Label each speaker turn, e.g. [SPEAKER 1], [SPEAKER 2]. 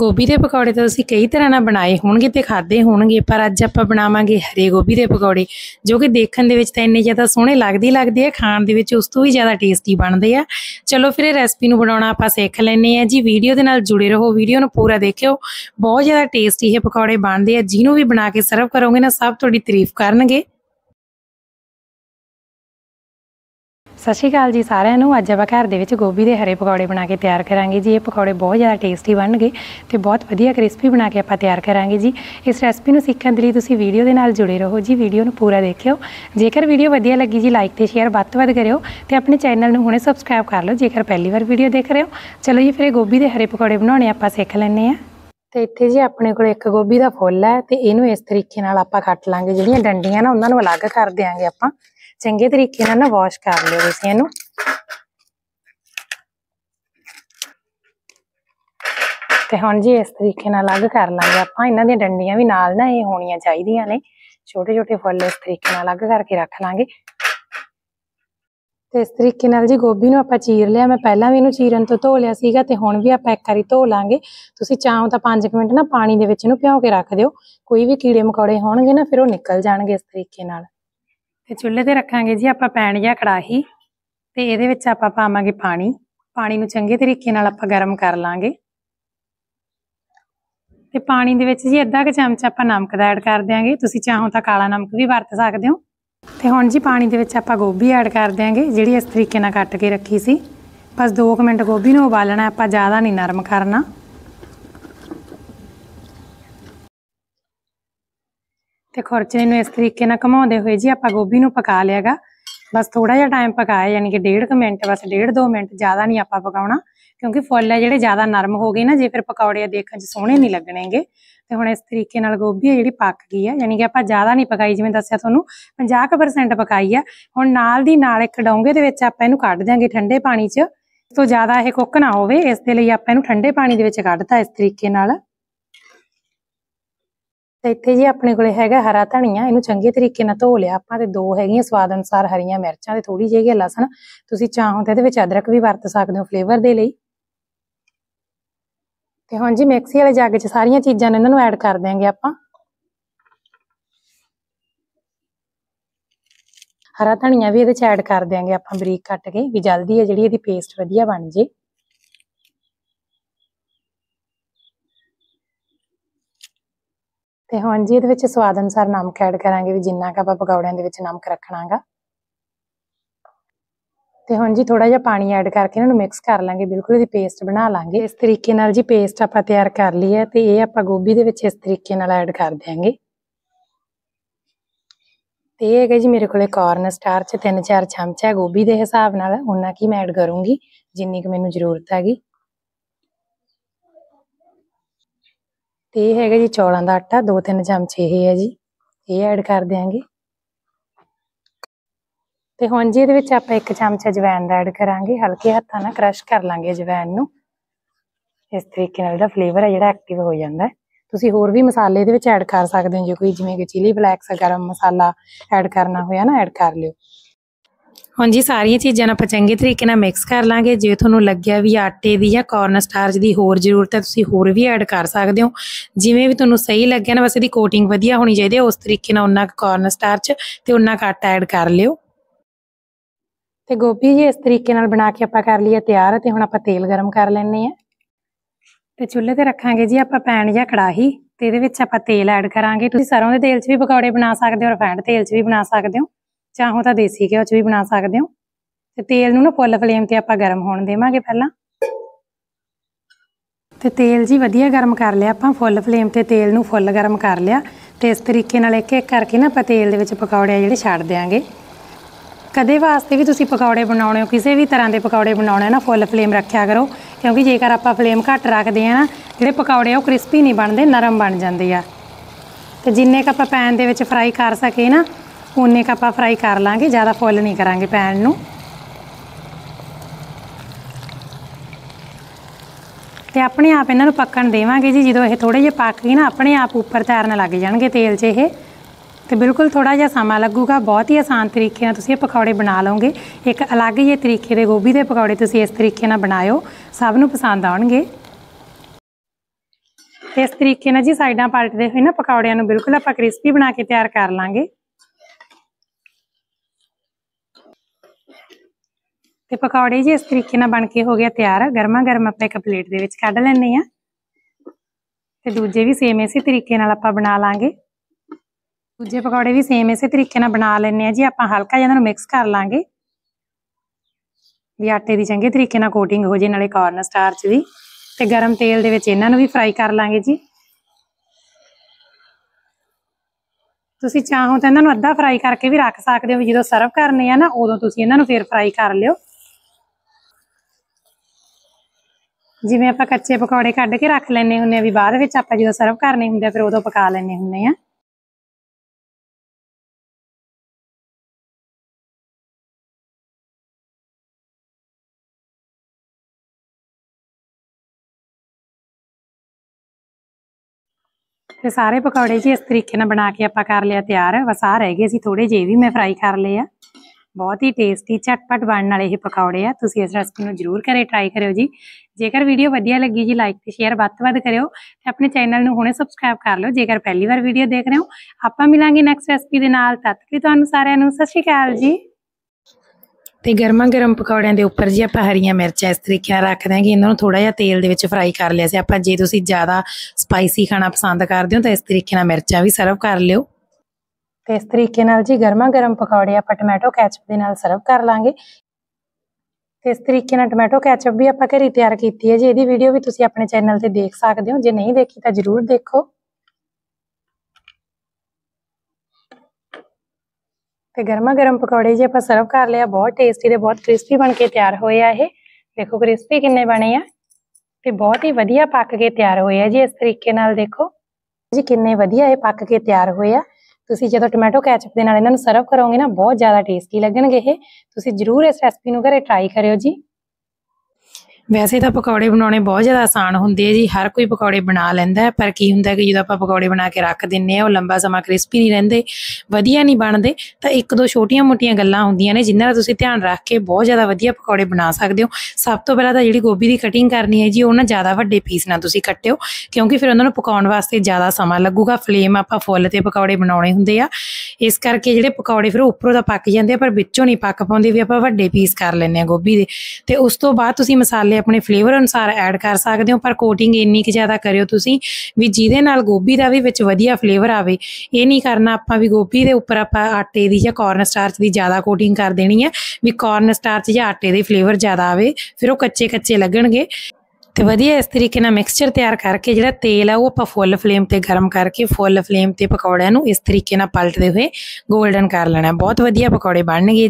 [SPEAKER 1] ਗੋਭੀ ਦੇ ਪਕੌੜੇ ਤਾਂ ਅਸੀਂ ਕਈ ਤਰ੍ਹਾਂ ਨਾਲ ਬਣਾਏ ਹੋਣਗੇ ਤੇ ਖਾਦੇ ਹੋਣਗੇ ਪਰ ਅੱਜ ਆਪਾਂ ਬਣਾਵਾਂਗੇ ਹਰੇ ਗੋਭੀ ਦੇ ਪਕੌੜੇ ਜੋ ਕਿ ਦੇਖਣ ਦੇ ਵਿੱਚ ਤਾਂ ਇੰਨੇ ਜ਼ਿਆਦਾ ਸੋਹਣੇ ਲੱਗਦੇ ਲੱਗਦੇ ਆ ਖਾਣ ਦੇ ਵਿੱਚ ਉਸ ਤੋਂ ਵੀ ਜ਼ਿਆਦਾ ਟੇਸਟੀ ਬਣਦੇ ਆ ਚਲੋ ਫਿਰ ਇਹ ਰੈਸਪੀ ਨੂੰ ਬਣਾਉਣਾ ਆਪਾਂ ਸਿੱਖ ਲੈਨੇ ਆ ਜੀ ਵੀਡੀਓ ਦੇ ਨਾਲ ਜੁੜੇ ਰਹੋ ਵੀਡੀਓ ਨੂੰ ਪੂਰਾ ਦੇਖਿਓ ਬਹੁਤ ਜ਼ਿਆਦਾ ਟੇਸਟੀ ਇਹ ਪਕੌੜੇ ਬਣਦੇ ਆ ਜਿਹਨੂੰ ਵੀ ਬਣਾ ਕੇ ਸਰਵ ਕਰੋਗੇ ਨਾ ਸਭ ਤੁਹਾਡੀ ਤਾਰੀਫ ਕਰਨਗੇ ਸਤਿ ਸ਼੍ਰੀ ਅਕਾਲ ਜੀ ਸਾਰਿਆਂ ਨੂੰ ਅੱਜ ਆਪਾਂ ਘਰ ਦੇ ਵਿੱਚ ਗੋਭੀ ਦੇ ਹਰੇ ਪਕੌੜੇ ਬਣਾ ਕੇ ਤਿਆਰ ਕਰਾਂਗੇ ਜੀ ਇਹ ਪਕੌੜੇ ਬਹੁਤ ਜ਼ਿਆਦਾ ਟੇਸਟੀ ਬਣਨਗੇ ਤੇ ਬਹੁਤ ਵਧੀਆ ਕ੍ਰਿਸਪੀ ਬਣਾ ਕੇ ਆਪਾਂ ਤਿਆਰ ਕਰਾਂਗੇ ਜੀ ਇਸ ਰੈਸਪੀ ਨੂੰ ਸਿੱਖਣ ਦੇ ਲਈ ਤੁਸੀਂ ਵੀਡੀਓ ਦੇ ਨਾਲ ਜੁੜੇ ਰਹੋ ਜੀ ਵੀਡੀਓ ਨੂੰ ਪੂਰਾ ਦੇਖਿਓ ਜੇਕਰ ਵੀਡੀਓ ਵਧੀਆ ਲੱਗੀ ਜੀ ਲਾਈਕ ਤੇ ਸ਼ੇਅਰ ਵੱਧ ਤੋਂ ਵੱਧ ਕਰਿਓ ਤੇ ਆਪਣੇ ਚੈਨਲ ਨੂੰ ਹੁਣੇ ਸਬਸਕ੍ਰਾਈਬ ਕਰ ਲਓ ਜੇਕਰ ਪਹਿਲੀ ਵਾਰ ਵੀਡੀਓ ਦੇਖ ਰਹੇ ਹੋ ਚਲੋ ਜੀ ਫਿਰ ਇਹ ਗੋਭੀ ਦੇ ਹਰੇ ਪਕੌੜੇ ਬਣਾਉਣੇ ਆਪਾਂ ਸਿੱਖ ਲੈਣੇ ਆ ਤੇ ਇੱਥੇ ਜੀ ਆਪਣੇ ਕੋਲ ਇੱਕ ਗੋਭੀ ਦਾ ਫੁੱਲ ਹੈ ਤੇ ਇਹਨੂੰ ਇਸ ਤਰੀਕੇ ਨਾਲ ਆਪਾਂ ਕੱਟ ਲਾਂਗੇ ਜਿਹੜੀਆਂ ਡੰਡੀਆਂ ਨਾ ਉਹਨਾਂ ਨੂੰ ਅਲੱਗ ਕਰ ਦੇਾਂਗੇ ਆਪਾਂ ਚੰਗੇ ਤਰੀਕੇ ਨਾਲ ਨਾ ਵਾਸ਼ ਕਰ ਲਿਓ ਤੁਸੀਂ ਇਹਨੂੰ ਤੇ ਹੁਣ ਜੀ ਇਸ ਤਰੀਕੇ ਨਾਲ ਅਲੱਗ ਕਰ ਲਾਂਗੇ ਆਪਾਂ ਇਹਨਾਂ ਦੀਆਂ ਡੰਡੀਆਂ ਵੀ ਨਾਲ ਨਾ ਇਹ ਹੋਣੀਆਂ ਚਾਹੀਦੀਆਂ ਨੇ ਛੋਟੇ ਛੋਟੇ ਫੁੱਲ ਇਸ ਤਰੀਕੇ ਨਾਲ ਅਲੱਗ ਕਰਕੇ ਰੱਖ ਲਾਂਗੇ ਤੇ ਇਸ ਤਰੀਕੇ ਨਾਲ ਜੀ ਗੋਭੀ ਨੂੰ ਆਪਾਂ ਚੀਰ ਲਿਆ ਮੈਂ ਪਹਿਲਾਂ ਵੀ ਇਹਨੂੰ ਚੀਰਨ ਤੋਂ ਧੋ ਲਿਆ ਸੀਗਾ ਤੇ ਹੁਣ ਵੀ ਆਪਾਂ ਇੱਕ ਵਾਰੀ ਧੋ ਲਾਂਗੇ ਤੁਸੀਂ ਚਾਹੋ ਤਾਂ 5 ਮਿੰਟ ਨਾ ਪਾਣੀ ਦੇ ਵਿੱਚ ਇਹਨੂੰ ਭਿਓ ਕੇ ਰੱਖ ਦਿਓ ਕੋਈ ਵੀ ਕੀੜੇ ਮਕੌੜੇ ਹੋਣਗੇ ਨਾ ਫਿਰ ਉਹ ਨਿਕਲ ਜਾਣਗੇ ਇਸ ਤਰੀਕੇ ਨਾਲ ਤੇ ਚੁੱਲ੍ਹੇ ਤੇ ਰੱਖਾਂਗੇ ਜੀ ਆਪਾਂ ਪੈਣ ਜਾਂ ਕੜਾਹੀ ਤੇ ਇਹਦੇ ਵਿੱਚ ਆਪਾਂ ਪਾਵਾਂਗੇ ਪਾਣੀ ਪਾਣੀ ਨੂੰ ਚੰਗੇ ਤਰੀਕੇ ਨਾਲ ਆਪਾਂ ਗਰਮ ਕਰ ਲਾਂਗੇ ਤੇ ਪਾਣੀ ਦੇ ਵਿੱਚ ਜੀ ਅੱਧਾ ਕ ਚਮਚ ਆਪਾਂ ਨਮਕ ਦਾ ਐਡ ਕਰ ਦਿਆਂਗੇ ਤੁਸੀਂ ਚਾਹੋ ਤਾਂ ਕਾਲਾ ਨਮਕ ਵੀ ਵਰਤ ਸਕਦੇ ਹੋ ਤੇ ਹੁਣ ਜੀ ਪਾਣੀ ਦੇ ਵਿੱਚ ਆਪਾਂ ਗੋਭੀ ਐਡ ਕਰ ਦਿਆਂਗੇ ਜਿਹੜੀ ਇਸ ਤਰੀਕੇ ਨਾਲ ਕੱਟ ਕੇ ਰੱਖੀ ਸੀ ਬਸ 2 ਮਿੰਟ ਗੋਭੀ ਨੂੰ ਉਬਾਲਣਾ ਆਪਾਂ ਜ਼ਿਆਦਾ ਨਹੀਂ ਨਰਮ ਕਰਨਾ ਤੇ ਖਰਚੇ ਨੂੰ ਇਸ ਤਰੀਕੇ ਨਾਲ ਘਮਾਉਂਦੇ ਹੋਏ ਜੀ ਆਪਾਂ ਗੋਭੀ ਨੂੰ ਪਕਾ ਲਿਆਗਾ ਬਸ ਥੋੜਾ ਜਿਹਾ ਟਾਈਮ ਪਕਾਇਆ ਯਾਨੀ ਕਿ 1.5 ਮਿੰਟ ਬਸ 1.5 2 ਮਿੰਟ ਜ਼ਿਆਦਾ ਨਹੀਂ ਆਪਾਂ ਪਕਾਉਣਾ ਕਿਉਂਕਿ ਫੁੱਲ ਹੈ ਜਿਹੜੇ ਜ਼ਿਆਦਾ ਨਰਮ ਹੋ ਗਏ ਨਾ ਜੇ ਫਿਰ ਪਕੌੜੇ ਦੇਖਣ 'ਚ ਸੋਹਣੇ ਨਹੀਂ ਲੱਗਣਗੇ ਤੇ ਹੁਣ ਇਸ ਤਰੀਕੇ ਨਾਲ ਗੋਭੀ ਹੈ ਜਿਹੜੀ ਪੱਕ ਗਈ ਆ ਯਾਨੀ ਕਿ ਆਪਾਂ ਜ਼ਿਆਦਾ ਨਹੀਂ ਪਕਾਈ ਜਿਵੇਂ ਦੱਸਿਆ ਤੁਹਾਨੂੰ 50% ਪਕਾਈ ਆ ਹੁਣ ਨਾਲ ਦੀ ਨਾਲ ਇੱਕ ਡੋਂਗੇ ਦੇ ਵਿੱਚ ਆਪਾਂ ਇਹਨੂੰ ਕੱਢ ਦਿਆਂਗੇ ਠੰਡੇ ਪਾਣੀ 'ਚ ਤੋਂ ਜ਼ਿਆਦਾ ਇਹ ਕੁੱਕ ਨਾ ਹੋਵੇ ਇਸ ਦੇ ਲਈ ਆਪਾਂ ਇਹਨੂੰ ਠੰਡੇ ਪਾਣੀ ਦੇ ਵਿੱਚ ਕੱਢਤਾ ਇਸ ਤਰੀਕੇ ਨਾਲ ਤੇ ਇੱਥੇ ਜੀ ਆਪਣੇ ਕੋਲੇ ਹੈਗਾ ਹਰਾ ਧਨੀਆ ਇਹਨੂੰ ਚੰਗੇ ਤਰੀਕੇ ਨਾਲ ਧੋ ਲਿਆ ਆਪਾਂ ਤੇ ਦੋ ਹੈਗੀਆਂ ਸਵਾਦ ਅਨੁਸਾਰ ਹਰੀਆਂ ਮਿਰਚਾਂ ਤੇ ਥੋੜੀ ਜਿਹੀ ਲਸਣ ਤੁਸੀਂ ਚਾਹੋ ਤਾਂ ਇਹਦੇ ਵਿੱਚ ਅਦਰਕ ਵੀ ਵਰਤ ਸਕਦੇ ਹੋ ਫਲੇਵਰ ਦੇ ਲਈ ਤੇ ਹੁਣ ਜੀ ਮਿਕਸੀ ਵਾਲੇ ਜੱਗ 'ਚ ਸਾਰੀਆਂ ਚੀਜ਼ਾਂ ਨੂੰ ਇਹਨਾਂ ਨੂੰ ਐਡ ਕਰ ਦਿਆਂਗੇ ਆਪਾਂ ਹਰਾ ਧਨੀਆ ਵੀ ਇਹਦੇ 'ਚ ਐਡ ਕਰ ਦਿਆਂਗੇ ਆਪਾਂ ਬਰੀਕ ਕੱਟ ਕੇ ਵੀ ਜਲਦੀ ਹੈ ਜਿਹੜੀ ਇਹਦੀ ਪੇਸਟ ਵਧੀਆ ਬਣ ਜੇ ਤੇ ਹੁਣ ਜੀ ਇਹਦੇ ਵਿੱਚ ਸਵਾਦ ਅਨੁਸਾਰ ਨਮਕ ਐਡ ਕਰਾਂਗੇ ਵੀ ਜਿੰਨਾ ਕ ਆਪਾਂ ਪਕੌੜਿਆਂ ਦੇ ਵਿੱਚ ਨਮਕ ਰੱਖਣਾਗਾ ਤੇ ਹੁਣ ਜੀ ਥੋੜਾ ਜਿਹਾ ਪਾਣੀ ਐਡ ਕਰਕੇ ਇਹਨਾਂ ਨੂੰ ਮਿਕਸ ਕਰ ਲਾਂਗੇ ਬਿਲਕੁਲ ਇਹਦੀ ਪੇਸਟ ਬਣਾ ਲਾਂਗੇ ਇਸ ਤਰੀਕੇ ਨਾਲ ਜੀ ਪੇਸਟ ਆਪਾਂ ਤਿਆਰ ਕਰ ਲਈ ਹੈ ਤੇ ਇਹ ਆਪਾਂ ਗੋਭੀ ਦੇ ਵਿੱਚ ਇਸ ਤਰੀਕੇ ਨਾਲ ਐਡ ਕਰ ਦਿਆਂਗੇ ਤੇ ਇਹ ਹੈਗਾ ਜੀ ਮੇਰੇ ਕੋਲੇ ਕਾਰਨ ਸਟਾਰਚ 3-4 ਚਮਚਾ ਗੋਭੀ ਦੇ ਹਿਸਾਬ ਨਾਲ ਉਹਨਾਂ ਕੀ ਮੈਂ ਐਡ ਕਰੂੰਗੀ ਜਿੰਨੀ ਕਿ ਮੈਨੂੰ ਜ਼ਰੂਰਤ ਹੈਗੀ ਤੇ ਇਹ ਹੈਗਾ ਜੀ ਚੌਲਾਂ ਦਾ ਆਟਾ 2-3 ਚਮਚ ਇਹ ਹੈ ਜੀ ਇਹ ਐਡ ਕਰ ਦਿਆਂਗੇ ਤੇ ਹੁਣ ਜੀ ਇਹਦੇ ਵਿੱਚ ਆਪਾਂ 1 ਚਮਚ ਅਜਵਾਇਣ ਦਾ ਐਡ ਕਰਾਂਗੇ ਹਲਕੇ ਹੱਥਾਂ ਨਾਲ ਕ੍ਰਸ਼ ਕਰ ਲਾਂਗੇ ਅਜਵਾਇਣ ਨੂੰ ਇਸ ਤਰੀਕੇ ਨਾਲ ਇਹਦਾ ਫਲੇਵਰ ਹੈ ਜਿਹੜਾ ਐਕਟਿਵ ਹੋ ਜਾਂਦਾ ਤੁਸੀਂ ਹੋਰ ਵੀ ਮਸਾਲੇ ਇਹਦੇ ਵਿੱਚ ਐਡ ਕਰ ਸਕਦੇ ਹੋ ਜੇ ਕੋਈ ਜਿਵੇਂ ਕਿ ਚਿਲੀ ਬਲੈਕਸ ਗਰਮ ਮਸਾਲਾ ਐਡ ਕਰਨਾ ਹੋਇਆ ਨਾ ਐਡ ਕਰ ਲਿਓ ਹੁਣ ਜੀ ਸਾਰੀਆਂ ਚੀਜ਼ਾਂ ਆਪਾਂ ਚੰਗੇ ਤਰੀਕੇ ਨਾਲ ਮਿਕਸ ਕਰ ਲਾਂਗੇ ਜੇ ਤੁਹਾਨੂੰ ਲੱਗਿਆ ਵੀ ਆਟੇ ਦੀ ਜਾਂ ਕਾਰਨ ਸਟਾਰਚ ਦੀ ਹੋਰ ਜ਼ਰੂਰਤ ਹੈ ਤੁਸੀਂ ਹੋਰ ਵੀ ਐਡ ਕਰ ਸਕਦੇ ਹੋ ਜਿਵੇਂ ਵੀ ਤੁਹਾਨੂੰ ਸਹੀ ਲੱਗਿਆ ਨਾ ਬਸ ਇਹਦੀ ਕੋਟਿੰਗ ਵਧੀਆ ਹੋਣੀ ਚਾਹੀਦੀ ਹੈ ਉਸ ਤਰੀਕੇ ਨਾਲ ਉਹਨਾਂ ਕਾਰਨ ਸਟਾਰਚ ਤੇ ਉਹਨਾਂ ਆਟਾ ਐਡ ਕਰ ਲਿਓ ਤੇ ਗੋਭੀ ਜੀ ਇਸ ਤਰੀਕੇ ਨਾਲ ਬਣਾ ਕੇ ਆਪਾਂ ਕਰ ਲਈਏ ਤਿਆਰ ਤੇ ਹੁਣ ਆਪਾਂ ਤੇਲ ਗਰਮ ਕਰ ਲੈਣੇ ਆ ਤੇ ਚੁੱਲ੍ਹੇ ਤੇ ਰੱਖਾਂਗੇ ਜੀ ਆਪਾਂ ਪੈਨ ਜਾਂ ਕੜਾਹੀ ਤੇ ਇਹਦੇ ਵਿੱਚ ਆਪਾਂ ਤੇਲ ਐਡ ਕਰਾਂਗੇ ਤੁਸੀਂ ਸਰੋਂ ਦੇ ਤੇਲ 'ਚ ਵੀ ਪਕੌੜੇ ਬਣਾ ਸਕਦੇ ਹੋ ਰਫੈਂਡ ਤੇਲ 'ਚ ਵੀ ਬਣਾ ਸਕਦੇ ਹੋ ਚਾਹੋ ਤਾਂ ਦੇਸੀ ਘਿਓ ਚ ਵੀ ਬਣਾ ਸਕਦੇ ਹੋ ਤੇ ਤੇਲ ਨੂੰ ਨਾ ਫੁੱਲ ਫਲੇਮ ਤੇ ਆਪਾਂ ਗਰਮ ਹੋਣ ਦੇਵਾਂਗੇ ਪਹਿਲਾਂ ਤੇ ਤੇਲ ਜੀ ਵਧੀਆ ਗਰਮ ਕਰ ਲਿਆ ਆਪਾਂ ਫੁੱਲ ਫਲੇਮ ਤੇ ਤੇਲ ਨੂੰ ਫੁੱਲ ਗਰਮ ਕਰ ਲਿਆ ਤੇ ਇਸ ਤਰੀਕੇ ਨਾਲ ਇੱਕ ਇੱਕ ਕਰਕੇ ਨਾ ਆਪਾਂ ਤੇਲ ਦੇ ਵਿੱਚ ਪਕੌੜੇ ਜਿਹੜੇ ਛੱਡ ਦੇਾਂਗੇ ਕਦੇ ਵਾਸਤੇ ਵੀ ਤੁਸੀਂ ਪਕੌੜੇ ਬਣਾਉਣੇ ਹੋ ਕਿਸੇ ਵੀ ਤਰ੍ਹਾਂ ਦੇ ਪਕੌੜੇ ਬਣਾਉਣੇ ਨਾ ਫੁੱਲ ਫਲੇਮ ਰੱਖਿਆ ਕਰੋ ਕਿਉਂਕਿ ਜੇਕਰ ਆਪਾਂ ਫਲੇਮ ਘੱਟ ਰੱਖਦੇ ਆ ਨਾ ਜਿਹੜੇ ਪਕੌੜੇ ਉਹ ਕ੍ਰਿਸਪੀ ਨਹੀਂ ਬਣਦੇ ਨਰਮ ਬਣ ਜਾਂਦੇ ਆ ਤੇ ਜਿੰਨੇ ਕ ਆਪਾਂ ਪੈਨ ਦੇ ਵਿੱਚ ਫਰਾਈ ਕਰ ਸਕੇ ਨਾ उन्नी आप फ्राई कर लाँगे ज़्यादा फुल नहीं करा पैन न तो अपने आप इन्हों पकन देवे जी जो ये थोड़े जे पक गए ना अपने आप उपर तैरन लग जाएंगे तेल से यह तो बिल्कुल थोड़ा जहा समा लगेगा बहुत ही आसान तरीके पकौड़े बना लो एक अलग ही तरीके के गोभी के पकौड़े तुम इस तरीके बनायो सबनों पसंद आने इस तरीके जी साइडा पलटते हुए ना पकौड़िया बिल्कुल आप क्रिस्पी बना के तैयार कर लाँगे ਤੇ ਪਕੌੜੇ ਜੀ ਇਸ ਤਰੀਕੇ ਨਾਲ ਬਣ ਕੇ ਹੋ ਗਿਆ ਤਿਆਰ ਗਰਮਾ ਗਰਮ ਆਪਾਂ ਇੱਕ ਪਲੇਟ ਦੇ ਵਿੱਚ ਕੱਢ ਲੈਣੇ ਆ ਤੇ ਦੂਜੇ ਵੀ ਸੇਮ ਇਸੇ ਤਰੀਕੇ ਨਾਲ ਆਪਾਂ ਬਣਾ ਲਾਂਗੇ ਦੂਜੇ ਪਕੌੜੇ ਵੀ ਸੇਮ ਇਸੇ ਤਰੀਕੇ ਨਾਲ ਬਣਾ ਲੈਣੇ ਆ ਜੀ ਆਪਾਂ ਹਲਕਾ ਜਿਹਾ ਇਹਨਾਂ ਨੂੰ ਮਿਕਸ ਕਰ ਲਾਂਗੇ ਵੀ ਆਟੇ ਦੀ ਚੰਗੇ ਤਰੀਕੇ ਨਾਲ ਕੋਟਿੰਗ ਹੋ ਜੇ ਨਾਲੇ ਕਾਰਨ ਸਟਾਰਚ ਦੀ ਤੇ ਗਰਮ ਤੇਲ ਦੇ ਵਿੱਚ ਇਹਨਾਂ ਨੂੰ ਵੀ ਫਰਾਈ ਕਰ ਲਾਂਗੇ ਜੀ ਤੁਸੀਂ ਚਾਹੋ ਤਾਂ ਇਹਨਾਂ ਨੂੰ ਅੱਧਾ ਫਰਾਈ ਕਰਕੇ ਵੀ ਰੱਖ ਸਕਦੇ ਹੋ ਜਦੋਂ ਸਰਵ ਕਰਨੇ ਆ ਨਾ ਉਦੋਂ ਤੁਸੀਂ ਇਹਨਾਂ ਨੂੰ ਫੇਰ ਫਰਾਈ ਕਰ ਲਿਓ जिम्मे आप कच्चे पकौड़े क्ड के रख लें होंगे भी बाद जो सर्व करने होंगे फिर उदो पका लें होंगे तो सारे पकौड़े जी इस तरीके बना के आप कर लिया तैयार बस आ रह गए थोड़े जे भी मैं फ्राई कर ले बहुत ही टेस्टी झटपट बनने वाले ही पकौड़े है तुम इस रेसिपी जरूर करे ट्राई करो जी ਜੇਕਰ ਵੀਡੀਓ ਵਧੀਆ ਲੱਗੀ ਜੀ ਲਾਈਕ ਤੇ ਸ਼ੇਅਰ ਵੱਧ-ਵੱਧ ਕਰਿਓ ਤੇ ਆਪਣੇ ਚੈਨਲ ਨੂੰ ਹੁਣੇ ਸਬਸਕ੍ਰਾਈਬ ਕਰ ਲਓ ਜੇਕਰ ਪਹਿਲੀ ਵਾਰ ਵੀਡੀਓ ਦੇਖ ਰਹੇ ਹੋ ਆਪਾਂ ਮਿਲਾਂਗੇ ਨੈਕਸਟ ਰੈਸਪੀ ਦੇ ਨਾਲ ਤਦ ਤੱਕ ਤੁਹਾਨੂੰ ਸਾਰਿਆਂ ਨੂੰ ਸਤਿ ਸ਼੍ਰੀ ਅਕਾਲ ਜੀ ਤੇ ਗਰਮਾ ਗਰਮ ਪਕੌੜਿਆਂ ਦੇ ਉੱਪਰ ਜੀ ਆਪਾਂ ਹਰੀਆਂ ਮਿਰਚਾਂ ਇਸ ਤਰੀਕੇ ਨਾਲ ਰੱਖ ਦਾਂਗੇ ਇਹਨਾਂ ਨੂੰ ਥੋੜਾ ਜਿਹਾ ਤੇਲ ਦੇ ਵਿੱਚ ਫਰਾਈ ਕਰ ਲਿਆ ਸੀ ਆਪਾਂ ਜੇ ਤੁਸੀਂ ਜ਼ਿਆਦਾ ਸਪਾਈਸੀ ਖਾਣਾ ਪਸੰਦ ਕਰਦੇ ਹੋ ਤਾਂ ਇਸ ਤਰੀਕੇ ਨਾਲ ਮਿਰਚਾਂ ਵੀ ਸਰਵ ਕਰ ਲਿਓ ਤੇ ਇਸ ਤਰੀਕੇ ਨਾਲ ਜੀ ਗਰਮਾ ਗਰਮ ਪਕੌੜੇ ਆਪਾਂ ਟੋਮੈਟੋ ਕੈਚਪ ਦੇ ਨਾਲ ਸਰਵ ਕਰ ਲਾਂਗੇ ਇਸ ਤਰੀਕੇ ਨਾਲ ਟੋਮੈਟੋ ਕੈਚਅਪ ਵੀ ਆਪਾਂ ਘਰੇ ਤਿਆਰ ਕੀਤੀ ਹੈ ਜੀ ਇਹਦੀ ਵੀਡੀਓ ਵੀ ਤੁਸੀਂ ਆਪਣੇ ਚੈਨਲ ਤੇ ਦੇਖ ਸਕਦੇ ਹੋ ਜੇ ਨਹੀਂ ਦੇਖੀ ਤਾਂ ਜਰੂਰ ਦੇਖੋ ਤੇ ਗਰਮਾ ਗਰਮ ਪਕੌੜੇ ਜੇ ਆਪਾਂ ਸਰਵ ਕਰ ਲਿਆ ਬਹੁਤ ਟੇਸਟੀ ਤੇ ਬਹੁਤ ਕ੍ਰਿਸਪੀ ਬਣ ਕੇ ਤਿਆਰ ਹੋਏ ਆ ਇਹ ਦੇਖੋ ਕ੍ਰਿਸਪੀ ਕਿੰਨੇ ਬਣੇ ਆ ਤੇ ਬਹੁਤ ਹੀ ਵਧੀਆ ਪੱਕ ਕੇ ਤਿਆਰ ਹੋਏ ਆ ਜੀ ਇਸ ਤਰੀਕੇ ਨਾਲ ਦੇਖੋ ਜੀ ਕਿੰਨੇ ਵਧੀਆ ਇਹ ਪੱਕ ਕੇ ਤਿਆਰ ਹੋਏ ਆ ਤੁਸੀਂ ਜਦੋਂ ਟੋਮੈਟੋ ਕੈਚਪ ਦੇ ਨਾਲ ਇਹਨਾਂ ਨੂੰ ਸਰਵ ਕਰੋਗੇ ਨਾ ਬਹੁਤ ਜ਼ਿਆਦਾ ਟੇਸਟੀ ਲੱਗਣਗੇ ਇਹ ਤੁਸੀਂ ਜਰੂਰ ਇਸ ਰੈਸਪੀ ਨੂੰ ਘਰੇ ਟਰਾਈ ਕਰਿਓ ਜੀ ਵੈਸੇ ਤਾਂ ਪਕੌੜੇ ਬਣਾਉਣੇ ਬਹੁਤ ਜ਼ਿਆਦਾ ਆਸਾਨ ਹੁੰਦੇ ਆ ਜੀ ਹਰ ਕੋਈ ਪਕੌੜੇ ਬਣਾ ਲੈਂਦਾ ਪਰ ਕੀ ਹੁੰਦਾ ਕਿ ਜਦੋਂ ਆਪਾਂ ਪਕੌੜੇ ਬਣਾ ਕੇ ਰੱਖ ਦਿੰਨੇ ਆ ਉਹ ਲੰਬਾ ਸਮਾਂ ਕ੍ਰਿਸਪੀ ਨਹੀਂ ਰਹਿੰਦੇ ਵਧੀਆ ਨਹੀਂ ਬਣਦੇ ਤਾਂ ਇੱਕ ਦੋ ਛੋਟੀਆਂ-ਮੋਟੀਆਂ ਗੱਲਾਂ ਹੁੰਦੀਆਂ ਨੇ ਜਿਨ੍ਹਾਂ ਦਾ ਤੁਸੀਂ ਧਿਆਨ ਰੱਖ ਕੇ ਬਹੁਤ ਜ਼ਿਆਦਾ ਵਧੀਆ ਪਕੌੜੇ ਬਣਾ ਸਕਦੇ ਹੋ ਸਭ ਤੋਂ ਪਹਿਲਾਂ ਤਾਂ ਜਿਹੜੀ ਗੋਭੀ ਦੀ ਕਟਿੰਗ ਕਰਨੀ ਹੈ ਜੀ ਉਹ ਨਾ ਜ਼ਿਆਦਾ ਵੱਡੇ ਪੀਸ ਨਾਲ ਤੁਸੀਂ ਕੱਟਿਓ ਕਿਉਂਕਿ ਫਿਰ ਉਹਨਾਂ ਨੂੰ ਪਕਾਉਣ ਵਾਸਤੇ ਜ਼ਿਆਦਾ ਸਮਾਂ ਲੱਗੂਗਾ ਫਲੇਮ ਆਪਾਂ ਫੁੱਲ ਤੇ ਪਕੌੜੇ ਬਣਾਉਣੇ ਹੁੰਦੇ ਆ ਇਸ ਕਰਕੇ ਜਿਹੜੇ ਪਕੌੜੇ ਫਿਰ ਉੱਪਰੋਂ ਤਾਂ ਪੱਕ ਜਾਂਦੇ ਆ ਪਰ ਵਿੱਚੋਂ ਨਹੀਂ ਪੱਕ ਪਾਉਂਦੇ ਵੀ ਆਪਾਂ ਵੱਡੇ ਪੀਸ ਕਰ ਲੈਂਦੇ ਆ ਗੋਭੀ ਦੇ ਤੇ ਉਸ ਤੋਂ ਬਾਅਦ ਤੁਸੀਂ ਮਸਾਲੇ ਮਸਾਲੇ ਆਪਣੇ ਫਲੇਵਰ ਅਨੁਸਾਰ ਐਡ ਕਰ ਸਕਦੇ ਹੋ ਪਰ ਕੋਟਿੰਗ ਇੰਨੀ ਕਿ ਜ਼ਿਆਦਾ ਕਰਿਓ ਤੁਸੀਂ ਵੀ ਜਿਹਦੇ ਨਾਲ ਗੋਭੀ ਦਾ ਵੀ ਵਿੱਚ ਵਧੀਆ ਫਲੇਵਰ ਆਵੇ ਇਹ ਨਹੀਂ ਕਰਨਾ ਆਪਾਂ ਵੀ ਗੋਭੀ ਦੇ ਉੱਪਰ ਆਪਾਂ ਆਟੇ ਦੀ ਜਾਂ ਕਾਰਨ ਸਟਾਰਚ ਦੀ ਜ਼ਿਆਦਾ ਕੋਟਿੰਗ ਕਰ ਦੇਣੀ ਹੈ ਵੀ ਕਾਰਨ ਸਟਾਰਚ ਜਾਂ ਆਟੇ ਦੇ ਫਲੇਵਰ ਜ਼ਿਆਦਾ ਆਵੇ ਫਿਰ ਉਹ ਕੱਚੇ ਕੱਚੇ ਲੱਗਣਗੇ ਤੇ ਵਧੀਆ ਇਸ ਤਰੀਕੇ ਨਾਲ ਮਿਕਸਚਰ ਤਿਆਰ ਕਰਕੇ ਜਿਹੜਾ ਤੇਲ ਆ ਉਹ ਆਪਾਂ ਫੁੱਲ ਫਲੇਮ ਤੇ ਗਰਮ ਕਰਕੇ ਫੁੱਲ ਫਲੇਮ ਤੇ ਪਕੌੜਿਆਂ ਨੂੰ ਇਸ ਤਰੀਕੇ ਨਾਲ ਪਲਟਦੇ ਹੋਏ 골ਡਨ ਕਰ ਲੈਣਾ ਬਹੁਤ ਵਧੀਆ ਪਕੌੜੇ ਬਣਨਗੇ